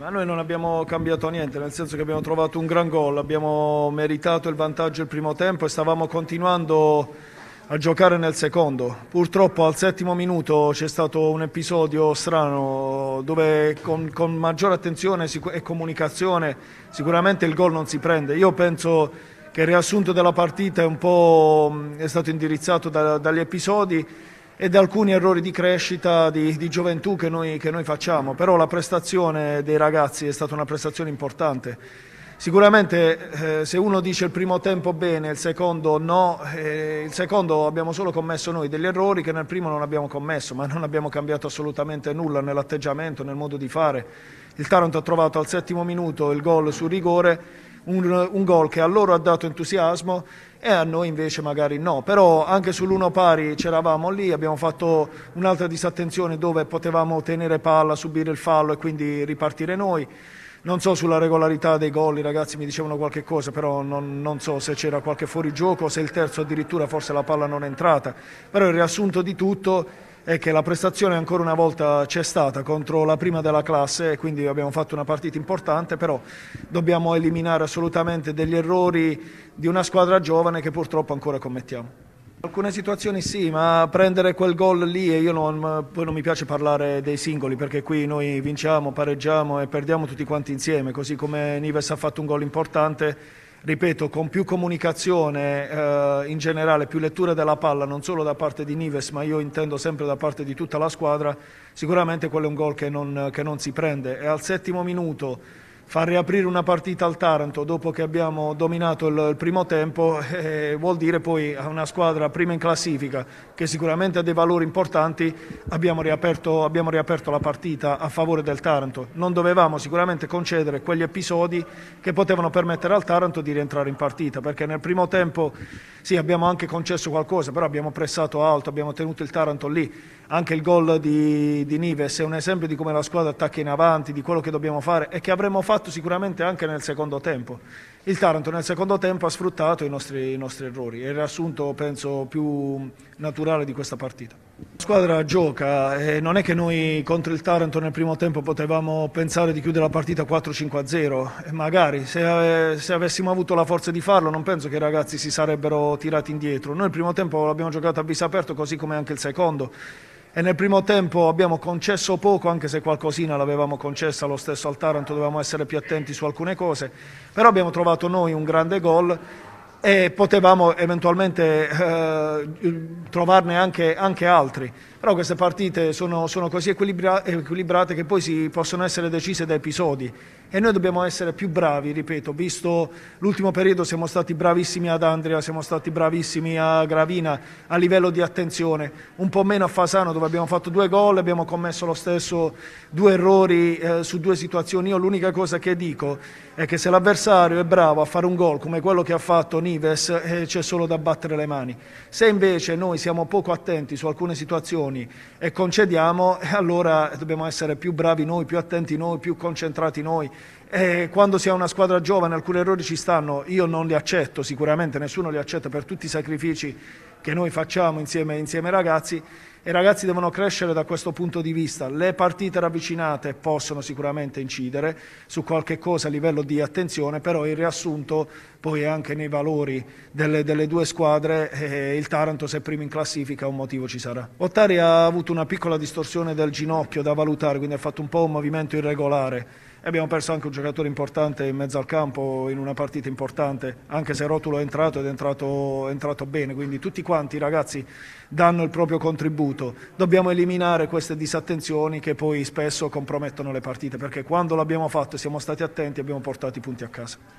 Ma noi non abbiamo cambiato niente, nel senso che abbiamo trovato un gran gol, abbiamo meritato il vantaggio il primo tempo e stavamo continuando a giocare nel secondo. Purtroppo al settimo minuto c'è stato un episodio strano dove con, con maggiore attenzione e comunicazione sicuramente il gol non si prende. Io penso che il riassunto della partita è, mm, è stato indirizzato da, dagli episodi e da alcuni errori di crescita, di, di gioventù che noi, che noi, facciamo, però la prestazione dei ragazzi è stata una prestazione importante. Sicuramente eh, se uno dice il primo tempo bene, il secondo no, eh, il secondo abbiamo solo commesso noi degli errori che nel primo non abbiamo commesso, ma non abbiamo cambiato assolutamente nulla nell'atteggiamento, nel modo di fare. Il Taranto ha trovato al settimo minuto il gol sul rigore un, un gol che a loro ha dato entusiasmo e a noi invece magari no. Però anche sull'uno pari c'eravamo lì, abbiamo fatto un'altra disattenzione dove potevamo tenere palla, subire il fallo e quindi ripartire noi. Non so sulla regolarità dei gol, i ragazzi mi dicevano qualche cosa, però non, non so se c'era qualche fuorigioco, se il terzo addirittura forse la palla non è entrata. Però il riassunto di tutto è che la prestazione ancora una volta c'è stata contro la prima della classe, quindi abbiamo fatto una partita importante, però dobbiamo eliminare assolutamente degli errori di una squadra giovane che purtroppo ancora commettiamo. Alcune situazioni sì, ma prendere quel gol lì e io non, poi non mi piace parlare dei singoli perché qui noi vinciamo, pareggiamo e perdiamo tutti quanti insieme, così come Nives ha fatto un gol importante ripeto, con più comunicazione eh, in generale, più lettura della palla, non solo da parte di Nives, ma io intendo sempre da parte di tutta la squadra, sicuramente quello è un gol che non, che non si prende. E al settimo minuto far riaprire una partita al Taranto dopo che abbiamo dominato il, il primo tempo eh, vuol dire poi a una squadra prima in classifica che sicuramente ha dei valori importanti abbiamo riaperto, abbiamo riaperto, la partita a favore del Taranto non dovevamo sicuramente concedere quegli episodi che potevano permettere al Taranto di rientrare in partita perché nel primo tempo sì abbiamo anche concesso qualcosa però abbiamo pressato alto abbiamo tenuto il Taranto lì anche il gol di, di Nives è un esempio di come la squadra attacca in avanti di quello che dobbiamo fare e che avremmo fatto fatto sicuramente anche nel secondo tempo. Il Taranto nel secondo tempo ha sfruttato i nostri, i nostri errori, è il riassunto penso più naturale di questa partita. La squadra gioca, eh, non è che noi contro il Taranto nel primo tempo potevamo pensare di chiudere la partita 4-5-0, eh, magari se, eh, se, avessimo avuto la forza di farlo non penso che i ragazzi si sarebbero tirati indietro. Noi il primo tempo l'abbiamo giocato a viso aperto così come anche il secondo e nel primo tempo abbiamo concesso poco, anche se qualcosina l'avevamo concessa lo stesso al Taranto, dovevamo essere più attenti su alcune cose, però abbiamo trovato noi un grande gol e potevamo eventualmente eh, trovarne anche, anche, altri. Però queste partite sono, sono così equilibra equilibrate che poi si possono essere decise da episodi e noi dobbiamo essere più bravi, ripeto, visto l'ultimo periodo siamo stati bravissimi ad Andria, siamo stati bravissimi a Gravina a livello di attenzione, un po' meno a Fasano dove abbiamo fatto due gol, abbiamo commesso lo stesso due errori eh, su due situazioni. Io l'unica cosa che dico è che se l'avversario è bravo a fare un gol come quello che ha fatto Nicola, Nives eh, c'è solo da battere le mani. Se invece noi siamo poco attenti su alcune situazioni e concediamo, eh, allora dobbiamo essere più bravi noi, più attenti noi, più concentrati noi. E quando si ha una squadra giovane alcuni errori ci stanno, io non li accetto sicuramente, nessuno li accetta per tutti i sacrifici che noi facciamo insieme, insieme ai ragazzi e i ragazzi devono crescere da questo punto di vista. Le partite ravvicinate possono sicuramente incidere su qualche cosa a livello di attenzione, però il riassunto poi è anche nei valori delle, delle due squadre, eh, il Taranto se primo in classifica un motivo ci sarà. Ottari ha avuto una piccola distorsione del ginocchio da valutare, quindi ha fatto un po' un movimento irregolare e abbiamo perso anche un giocatore importante in mezzo al campo in una partita importante, anche se Rotulo è entrato ed è entrato, è entrato bene, quindi tutti quanti i ragazzi danno il proprio contributo. Dobbiamo eliminare queste disattenzioni che poi spesso compromettono le partite, perché quando l'abbiamo fatto e siamo stati attenti abbiamo portato i punti a casa.